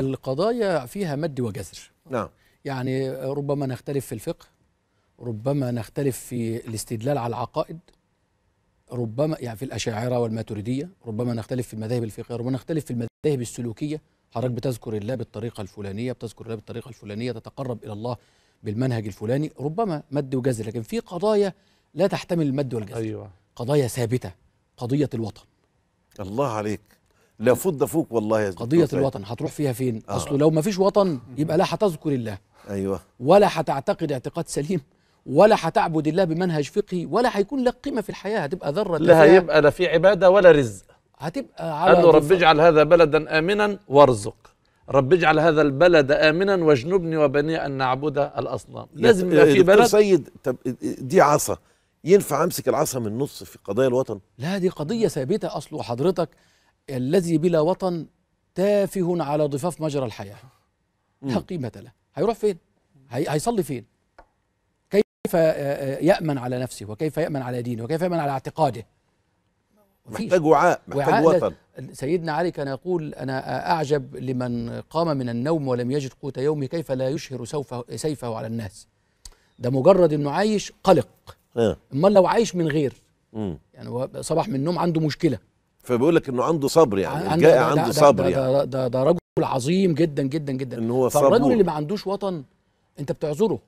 نعم. القضايا فيها مد وجزر نعم يعني ربما نختلف في الفقه ربما نختلف في الاستدلال على العقائد ربما يعني في الأشاعرة والماتريدية ربما نختلف في المذاهب الفقهية ربما نختلف في المذاهب السلوكية حضرتك بتذكر الله بالطريقة الفلانية بتذكر الله بالطريقة الفلانية تتقرب إلى الله بالمنهج الفلاني ربما مد وجزر لكن في قضايا لا تحتمل المد والجزر أيوة. قضايا ثابتة قضية الوطن الله عليك لا فض فوق والله يا قضية الوطن هتروح فيها فين؟ آه. أصله لو ما فيش وطن يبقى لا هتذكر الله أيوه ولا هتعتقد اعتقاد سليم ولا هتعبد الله بمنهج فقهي ولا هيكون لك قيمة في الحياة هتبقى ذرة لا هيبقى لا في عبادة ولا رزق هتبقى على قال له رب اجعل هذا بلدا آمنا وارزق رب اجعل هذا البلد امنا واجنبني وبني ان نعبد الاصنام لازم يبقى في بلد سيد طب دي عصا ينفع امسك العصا من النص في قضايا الوطن لا دي قضيه ثابته اصله حضرتك الذي بلا وطن تافه على ضفاف مجرى الحياة لا قيمة له هيروح فين هيصلي فين كيف آه، آه، يأمن على نفسه وكيف يأمن على دينه وكيف يأمن على اعتقاده محتاج وعاء محتاج وطن سيدنا علي كان يقول أنا أعجب لمن قام من النوم ولم يجد قوت يومه كيف لا يشهر سوفه سيفه على الناس ده مجرد انه عايش قلق آه. امال لو عايش من غير يعني صباح من النوم عنده مشكله فبيقول لك انه عنده صبر يعني الجائع عنده ده صبر ده يعني ده, ده, ده رجل عظيم جدا جدا جدا ان هو صبر فالرجل اللي ما عندوش وطن انت بتعذره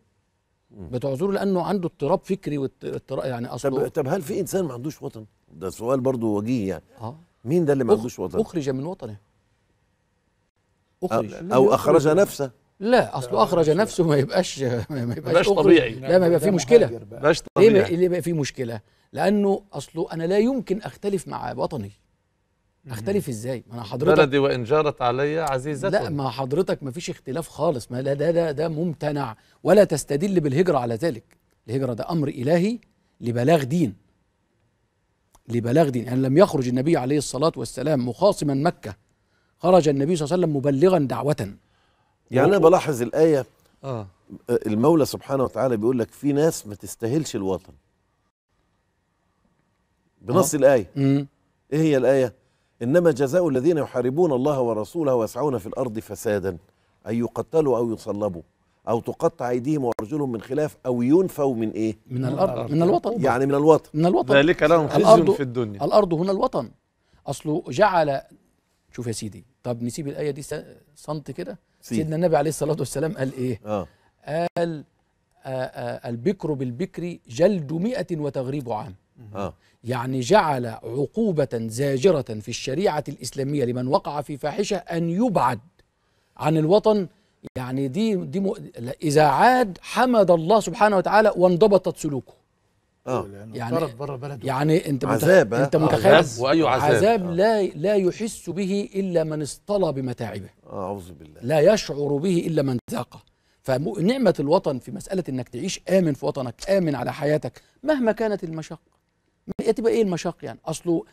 بتعذره لانه عنده اضطراب فكري واضطراب يعني اصلا طب طب هل في انسان ما عندوش وطن؟ ده سؤال برضه وجيه يعني اه مين ده اللي ما عندوش وطن؟ اخرج من وطنه اخرج او, أو اخرج نفسه لا اصله اخرج نفسه ما يبقاش ما يبقاش طبيعي لا ما يبقى فيه مشكله بلاش طبيعي ليه يبقى فيه مشكله؟ لانه اصله انا لا يمكن اختلف مع وطني اختلف ازاي ما انا حضرتك بلدي وان جارت علي عزيزة لا ما حضرتك ما فيش اختلاف خالص ما ده ده ده ممتنع ولا تستدل بالهجرة على ذلك الهجرة ده امر الهي لبلاغ دين لبلاغ دين يعني لم يخرج النبي عليه الصلاة والسلام مخاصما مكة خرج النبي صلى الله عليه وسلم مبلغا دعوة يعني انا بلاحظ الآية آه. المولى سبحانه وتعالى بيقول لك في ناس ما تستاهلش الوطن بنص آه. الآية مم. ايه هي الآية إنما جزاء الذين يحاربون الله ورسوله ويسعون في الأرض فسادا أن يقتلوا أو يصلبوا أو تقطع أيديهم وأرجلهم من خلاف أو ينفوا من إيه؟ من الأرض من الوطن يعني من الوطن من الوطن ذلك لهم خزي في الدنيا الأرض هنا الوطن أصله جعل شوف يا سيدي طب نسيب الآية دي صمت كده سيدنا النبي عليه الصلاة والسلام قال إيه؟ آه. قال آآ آه، آآ آه، البكر بالبكر جلد مئة وتغريب عام آه. يعني جعل عقوبة زاجرة في الشريعة الإسلامية لمن وقع في فاحشة أن يبعد عن الوطن يعني دي دي م... إذا عاد حمد الله سبحانه وتعالى وانضبطت سلوكه آه. آه، يعني بره بلده يعني انت عذاب آه. انت متخيل واي عذاب, عذاب آه. لا لا يحس به الا من اصطلى بمتاعبه اعوذ بالله لا يشعر به الا من ذاقه فنعمه الوطن في مساله انك تعيش امن في وطنك امن على حياتك مهما كانت المشقه تبقى ايه المشاق يعني اصله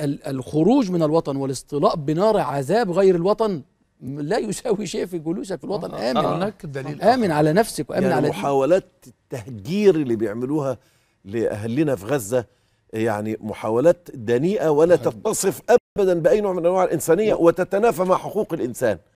الخروج من الوطن والاستيلاء بنار عذاب غير الوطن لا يساوي شيء في جلوسك في الوطن آمن هناك دليل آمن على نفسك وآمن يعني على محاولات التهجير اللي بيعملوها لأهلنا في غزة يعني محاولات دنيئة ولا تتصف أبدا بأي نوع من أنواع الإنسانية وتتنافى مع حقوق الإنسان